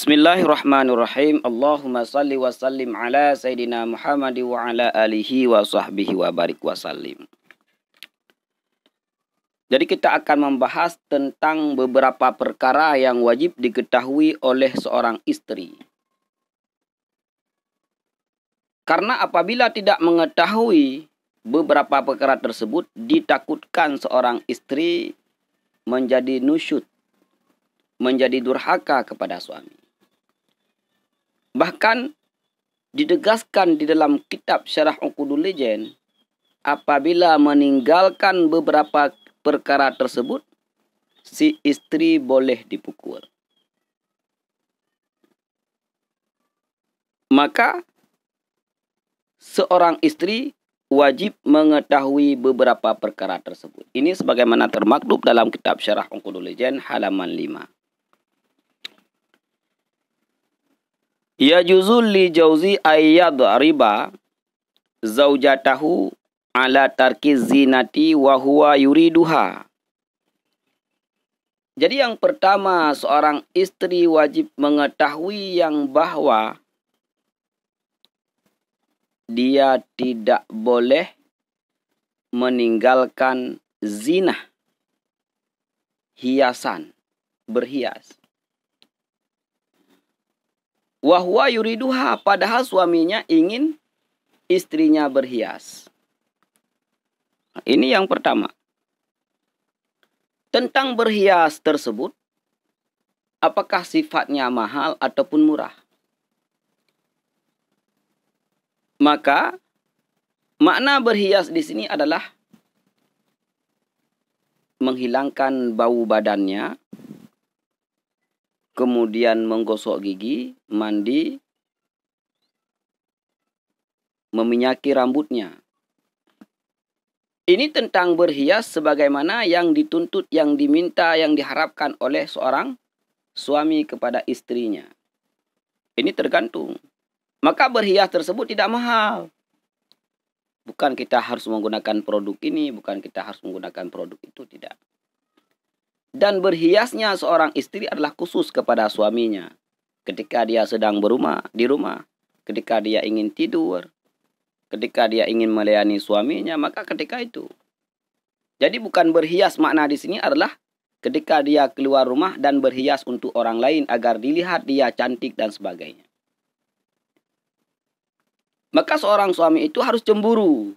Bismillahirrahmanirrahim. Allahumma salli wa sallim ala sayyidina Muhammad wa ala alihi wa sahbihi wa barik wa sallim. Jadi kita akan membahas tentang beberapa perkara yang wajib diketahui oleh seorang istri. Karena apabila tidak mengetahui beberapa perkara tersebut ditakutkan seorang istri menjadi nusyut, menjadi durhaka kepada suami. Bahkan didegaskan di dalam kitab Syarah Uqudul Lejen apabila meninggalkan beberapa perkara tersebut si istri boleh dipukul. Maka seorang istri wajib mengetahui beberapa perkara tersebut. Ini sebagaimana termaktub dalam kitab Syarah Uqudul Lejen halaman 5. Ya juzul li jauzi ayyad riba zaujatahu ala tarki zinati wa huwa yuriduha. Jadi yang pertama seorang istri wajib mengetahui yang bahwa dia tidak boleh meninggalkan zina hiasan berhias Wahwa yuriduha padahal suaminya ingin istrinya berhias. ini yang pertama. Tentang berhias tersebut, apakah sifatnya mahal ataupun murah? Maka makna berhias di sini adalah menghilangkan bau badannya kemudian menggosok gigi, mandi, meminyaki rambutnya. Ini tentang berhias sebagaimana yang dituntut, yang diminta, yang diharapkan oleh seorang suami kepada istrinya. Ini tergantung. Maka berhias tersebut tidak mahal. Bukan kita harus menggunakan produk ini, bukan kita harus menggunakan produk itu, tidak dan berhiasnya seorang istri adalah khusus kepada suaminya. Ketika dia sedang berumah, di rumah, ketika dia ingin tidur, ketika dia ingin melayani suaminya, maka ketika itu. Jadi bukan berhias makna di sini adalah ketika dia keluar rumah dan berhias untuk orang lain agar dilihat dia cantik dan sebagainya. Maka seorang suami itu harus cemburu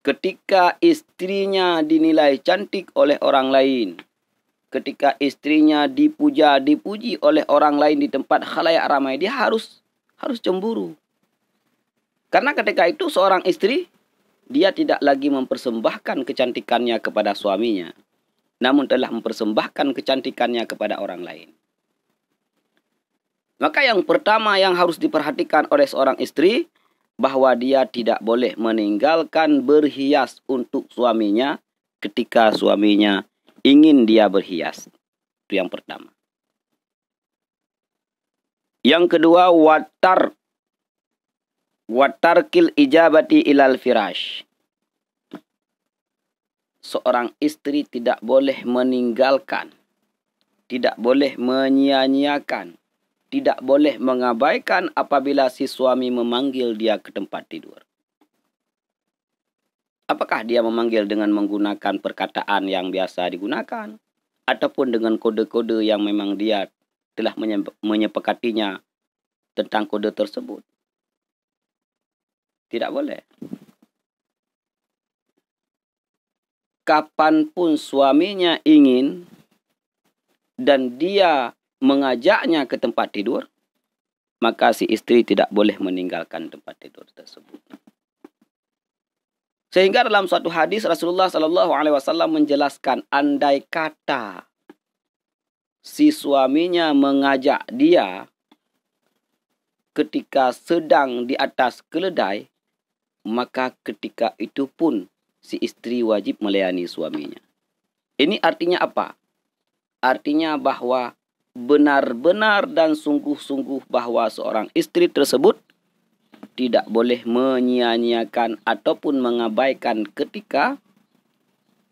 ketika istrinya dinilai cantik oleh orang lain ketika istrinya dipuja, dipuji oleh orang lain di tempat khalayak ramai, dia harus harus cemburu. Karena ketika itu seorang istri dia tidak lagi mempersembahkan kecantikannya kepada suaminya, namun telah mempersembahkan kecantikannya kepada orang lain. Maka yang pertama yang harus diperhatikan oleh seorang istri bahwa dia tidak boleh meninggalkan berhias untuk suaminya ketika suaminya ingin dia berhias. Itu yang pertama. Yang kedua watar watar kil ijabati ilal firash. Seorang istri tidak boleh meninggalkan, tidak boleh menyia-nyiakan, tidak boleh mengabaikan apabila si suami memanggil dia ke tempat tidur. Apakah dia memanggil dengan menggunakan perkataan yang biasa digunakan ataupun dengan kode-kode yang memang dia telah menyepakatinya tentang kode tersebut? Tidak boleh. Kapanpun suaminya ingin dan dia mengajaknya ke tempat tidur, maka si istri tidak boleh meninggalkan tempat tidur tersebut. Sehingga dalam suatu hadis Rasulullah Shallallahu Alaihi Wasallam menjelaskan, andai kata si suaminya mengajak dia ketika sedang di atas keledai, maka ketika itu pun si istri wajib melayani suaminya. Ini artinya apa? Artinya bahwa benar-benar dan sungguh-sungguh bahwa seorang istri tersebut tidak boleh menyia-nyiakan ataupun mengabaikan ketika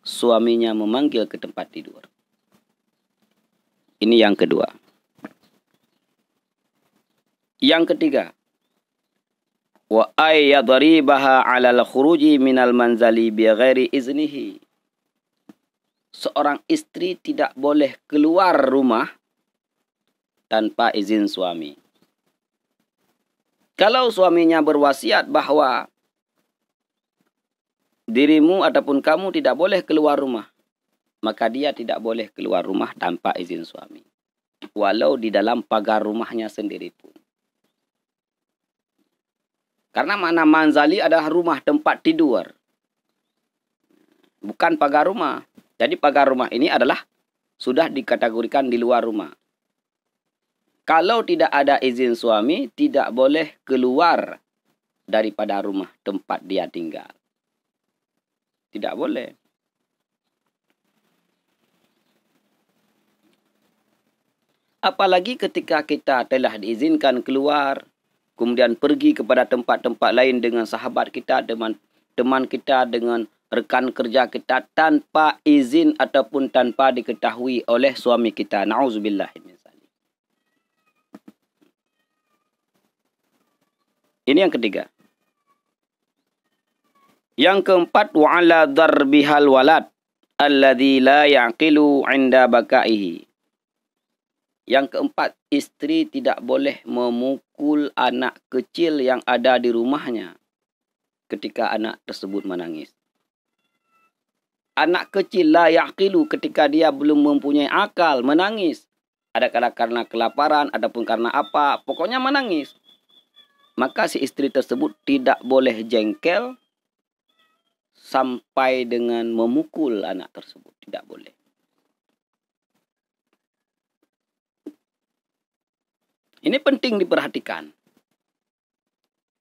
suaminya memanggil ke tempat tidur. Ini yang kedua. Yang ketiga. Wa ay yadribaha 'ala al-khuruji min al-manzali bi ghairi iznihi. Seorang istri tidak boleh keluar rumah tanpa izin suami. Kalau suaminya berwasiat bahwa dirimu ataupun kamu tidak boleh keluar rumah, maka dia tidak boleh keluar rumah tanpa izin suami. Walau di dalam pagar rumahnya sendiri pun. Karena mana manzali adalah rumah tempat tidur. Bukan pagar rumah. Jadi pagar rumah ini adalah sudah dikategorikan di luar rumah. Kalau tidak ada izin suami, tidak boleh keluar daripada rumah tempat dia tinggal. Tidak boleh. Apalagi ketika kita telah diizinkan keluar, kemudian pergi kepada tempat-tempat lain dengan sahabat kita, dengan teman kita, dengan rekan kerja kita tanpa izin ataupun tanpa diketahui oleh suami kita. Nauzubillah. Ini yang ketiga. Yang keempat wa'ala darbihal walad alladzi la yaqilu 'inda bakaihi. Yang keempat, istri tidak boleh memukul anak kecil yang ada di rumahnya ketika anak tersebut menangis. Anak kecil la yaqilu ketika dia belum mempunyai akal menangis. Ada kala karena kelaparan, pun karena apa, pokoknya menangis maka si istri tersebut tidak boleh jengkel sampai dengan memukul anak tersebut tidak boleh ini penting diperhatikan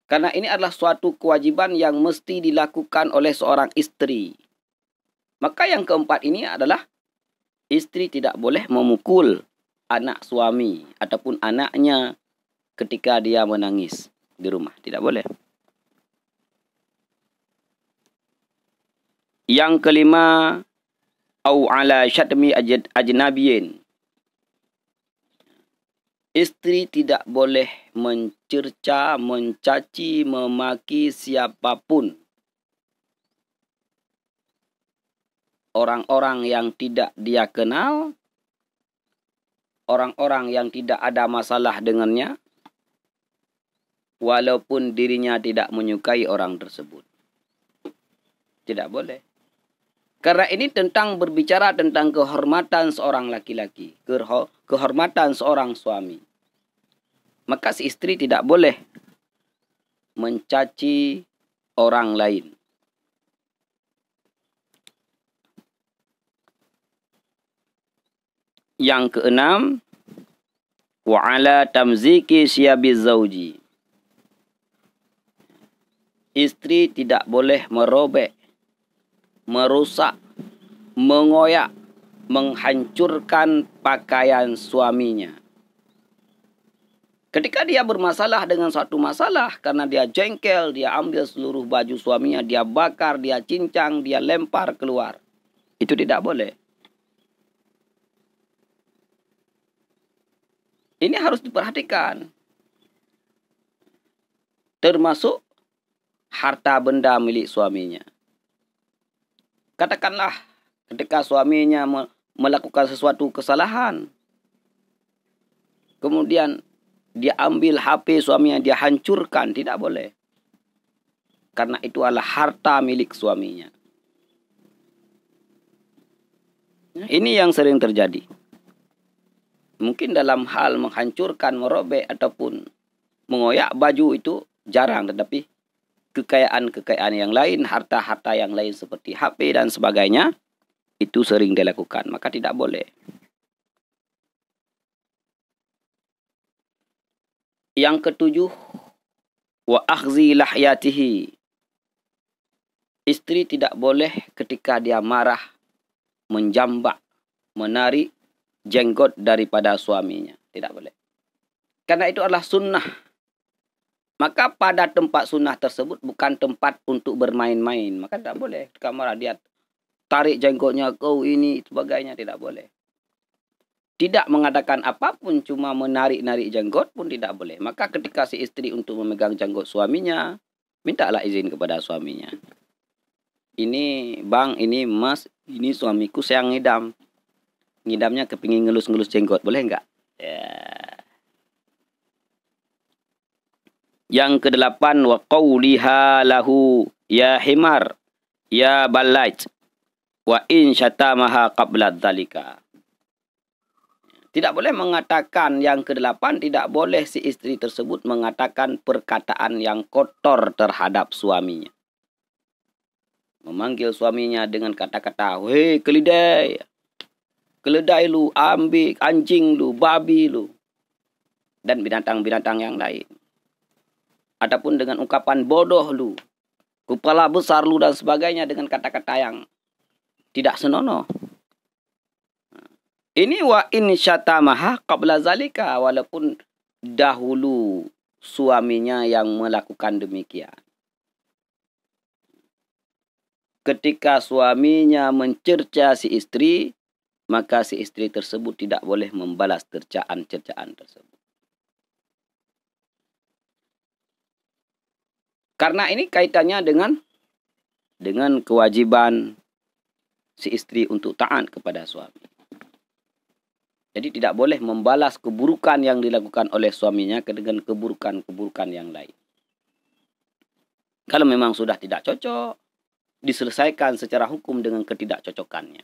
karena ini adalah suatu kewajiban yang mesti dilakukan oleh seorang istri. Maka yang keempat ini adalah istri tidak boleh memukul anak suami ataupun anaknya ketika dia menangis di rumah, tidak boleh. Yang kelima, au ala syadmi ajnabiyin. Istri tidak boleh mencerca, mencaci, memaki siapapun. Orang-orang yang tidak dia kenal, orang-orang yang tidak ada masalah dengannya, walaupun dirinya tidak menyukai orang tersebut. Tidak boleh. Karena ini tentang berbicara tentang kehormatan seorang laki-laki, kehormatan seorang suami. Maka si istri tidak boleh mencaci orang lain. Yang keenam, wa'ala tamziki syabi zauji. Istri tidak boleh merobek, merusak, mengoyak, menghancurkan pakaian suaminya. Ketika dia bermasalah dengan suatu masalah karena dia jengkel, dia ambil seluruh baju suaminya, dia bakar, dia cincang, dia lempar keluar. Itu tidak boleh. Ini harus diperhatikan. Termasuk harta benda milik suaminya. Katakanlah ketika suaminya melakukan sesuatu kesalahan. Kemudian dia ambil HP suaminya, dia hancurkan, tidak boleh. Karena itu adalah harta milik suaminya. Ini yang sering terjadi. Mungkin dalam hal menghancurkan, merobek ataupun mengoyak baju itu jarang tetapi kekayaan-kekayaan yang lain, harta-harta yang lain seperti HP dan sebagainya, itu sering dilakukan. Maka tidak boleh. Yang ketujuh, wa akhzi lahyatihi. Isteri tidak boleh ketika dia marah menjambak, menarik jenggot daripada suaminya. Tidak boleh. Karena itu adalah sunnah Maka pada tempat sunnah tersebut bukan tempat untuk bermain-main. Maka tidak boleh kamar dia tarik jenggotnya kau ini sebagainya tidak boleh. Tidak mengadakan apapun cuma menarik-narik jenggot pun tidak boleh. Maka ketika si istri untuk memegang jenggot suaminya, mintalah izin kepada suaminya. Ini bang, ini mas, ini suamiku sayang ngidam. Ngidamnya kepingin ngelus-ngelus jenggot, boleh enggak? Ya. Yeah. Yang kedelapan wa qawliha lahu ya himar ya balaj wa in syatamaha qabla dzalika. Tidak boleh mengatakan yang kedelapan tidak boleh si istri tersebut mengatakan perkataan yang kotor terhadap suaminya. Memanggil suaminya dengan kata-kata, "Hei keledai, keledai lu, ambik anjing lu, babi lu." Dan binatang-binatang yang lain. Adapun dengan ungkapan bodoh lu, kepala besar lu dan sebagainya dengan kata-kata yang tidak senonoh. Ini wa in syatamaha qabla zalika walaupun dahulu suaminya yang melakukan demikian. Ketika suaminya mencerca si istri, maka si istri tersebut tidak boleh membalas cercaan-cercaan tersebut. Karena ini kaitannya dengan dengan kewajiban si istri untuk taat kepada suami. Jadi tidak boleh membalas keburukan yang dilakukan oleh suaminya dengan keburukan-keburukan yang lain. Kalau memang sudah tidak cocok, diselesaikan secara hukum dengan ketidakcocokannya.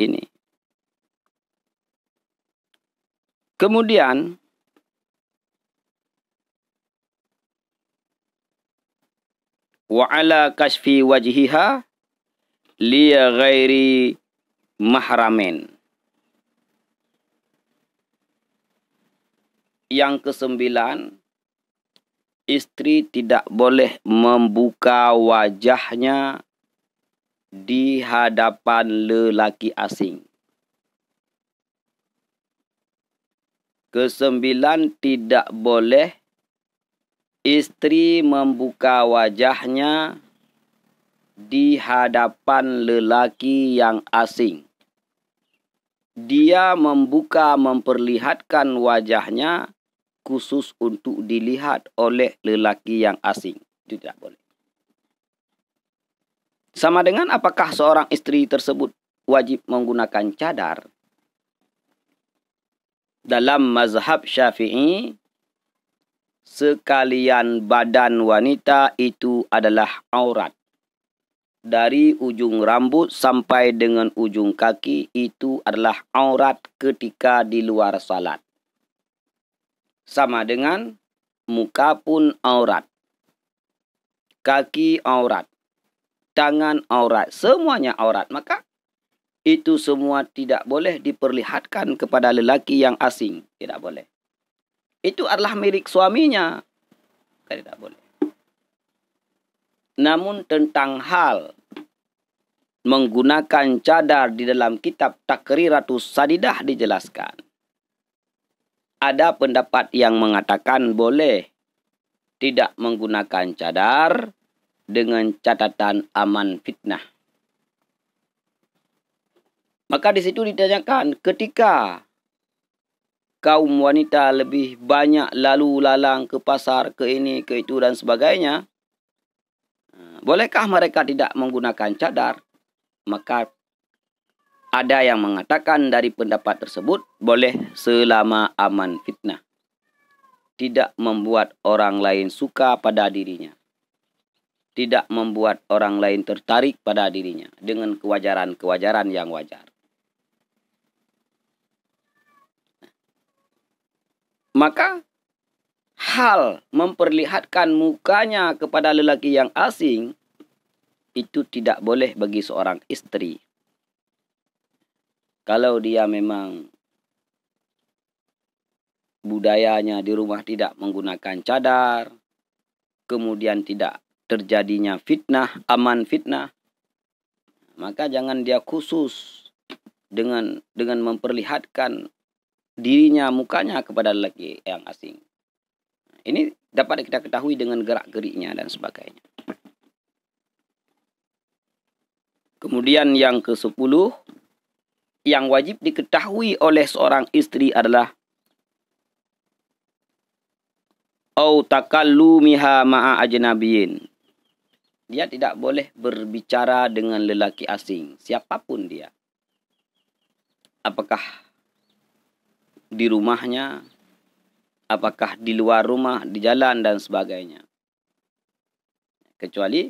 Ini. Kemudian wa ala kashfi wajhiha li ghairi mahramin yang kesembilan istri tidak boleh membuka wajahnya di hadapan lelaki asing kesembilan tidak boleh Istri membuka wajahnya di hadapan lelaki yang asing. Dia membuka memperlihatkan wajahnya khusus untuk dilihat oleh lelaki yang asing. Itu tidak boleh. Sama dengan apakah seorang istri tersebut wajib menggunakan cadar? Dalam mazhab Syafi'i, sekalian badan wanita itu adalah aurat. Dari ujung rambut sampai dengan ujung kaki itu adalah aurat ketika di luar salat. Sama dengan muka pun aurat. Kaki aurat. Tangan aurat. Semuanya aurat. Maka itu semua tidak boleh diperlihatkan kepada lelaki yang asing. Tidak boleh. itu adalah milik suaminya. Tidak boleh. Namun tentang hal menggunakan cadar di dalam kitab Takriratus Sadidah dijelaskan. Ada pendapat yang mengatakan boleh tidak menggunakan cadar dengan catatan aman fitnah. Maka di situ ditanyakan ketika kaum wanita lebih banyak lalu lalang ke pasar, ke ini, ke itu dan sebagainya, eh, bolehkah mereka tidak menggunakan cadar? Maka ada yang mengatakan dari pendapat tersebut boleh selama aman fitnah. Tidak membuat orang lain suka pada dirinya. Tidak membuat orang lain tertarik pada dirinya dengan kewajaran-kewajaran yang wajar. Maka hal memperlihatkan mukanya kepada lelaki yang asing itu tidak boleh bagi seorang istri. Kalau dia memang budayanya di rumah tidak menggunakan cadar, kemudian tidak terjadinya fitnah, aman fitnah, maka jangan dia khusus dengan dengan memperlihatkan dirinya, mukanya kepada lelaki yang asing. Ini dapat kita ketahui dengan gerak-geriknya dan sebagainya. Kemudian yang ke-10 yang wajib diketahui oleh seorang istri adalah au takallumiha ma'a ajnabiyin. Dia tidak boleh berbicara dengan lelaki asing, siapapun dia. Apakah di rumahnya, apakah di luar rumah, di jalan dan sebagainya. Kecuali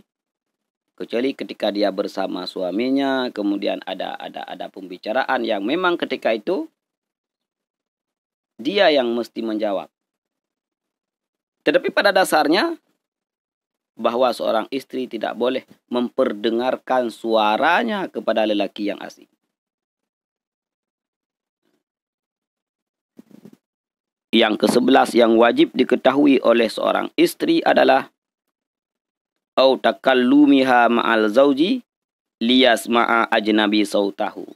kecuali ketika dia bersama suaminya, kemudian ada ada ada pembicaraan yang memang ketika itu dia yang mesti menjawab. Tetapi pada dasarnya bahwa seorang istri tidak boleh memperdengarkan suaranya kepada lelaki yang asing. Yang ke kesebelas yang wajib diketahui oleh seorang istri adalah au takallumiha ma'al zauji lias ma'a ajnabi sautahu.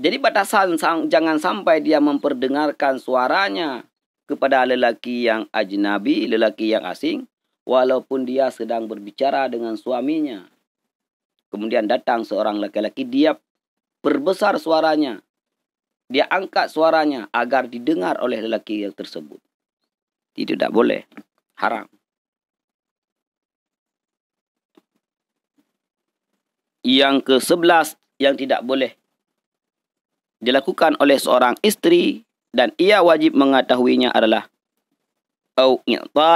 Jadi batasan jangan sampai dia memperdengarkan suaranya kepada lelaki yang ajnabi, lelaki yang asing, walaupun dia sedang berbicara dengan suaminya. Kemudian datang seorang laki-laki, dia perbesar suaranya dia angkat suaranya agar didengar oleh lelaki yang tersebut. Itu tak boleh. Haram. Yang ke sebelas yang tidak boleh dilakukan oleh seorang istri dan ia wajib mengetahuinya adalah au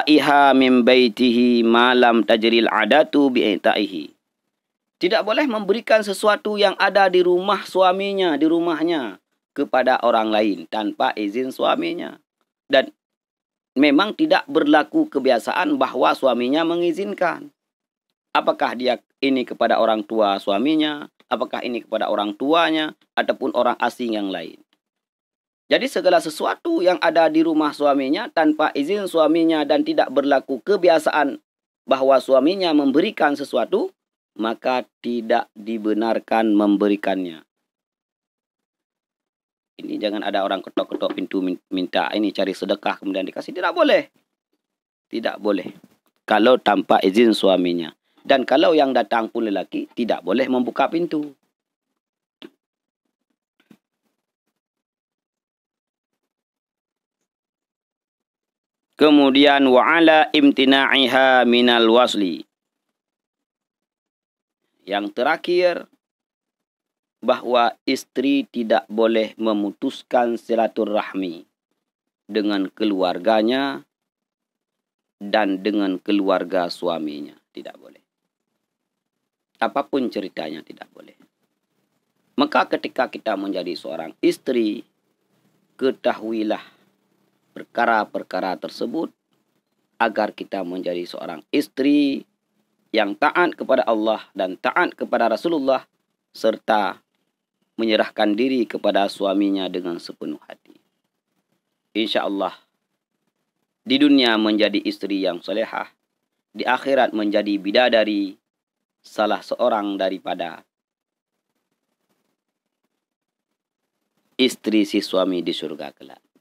iha min baitihi malam tajril adatu bi itaihi. Tidak boleh memberikan sesuatu yang ada di rumah suaminya, di rumahnya, kepada orang lain tanpa izin suaminya. Dan memang tidak berlaku kebiasaan bahwa suaminya mengizinkan. Apakah dia ini kepada orang tua suaminya, apakah ini kepada orang tuanya, ataupun orang asing yang lain. Jadi segala sesuatu yang ada di rumah suaminya tanpa izin suaminya dan tidak berlaku kebiasaan bahwa suaminya memberikan sesuatu, maka tidak dibenarkan memberikannya. ini jangan ada orang ketok-ketok pintu minta ini cari sedekah kemudian dikasih tidak boleh tidak boleh kalau tanpa izin suaminya dan kalau yang datang pun lelaki tidak boleh membuka pintu kemudian wa'ala imtina'iha minal wasli yang terakhir bahwa istri tidak boleh memutuskan silaturahmi dengan keluarganya dan dengan keluarga suaminya. Tidak boleh. Apapun ceritanya tidak boleh. Maka ketika kita menjadi seorang istri, ketahuilah perkara-perkara tersebut agar kita menjadi seorang istri yang taat kepada Allah dan taat kepada Rasulullah serta menyerahkan diri kepada suaminya dengan sepenuh hati. Insya Allah, di dunia menjadi istri yang solehah, di akhirat menjadi bidadari, salah seorang daripada istri si suami di surga kelak.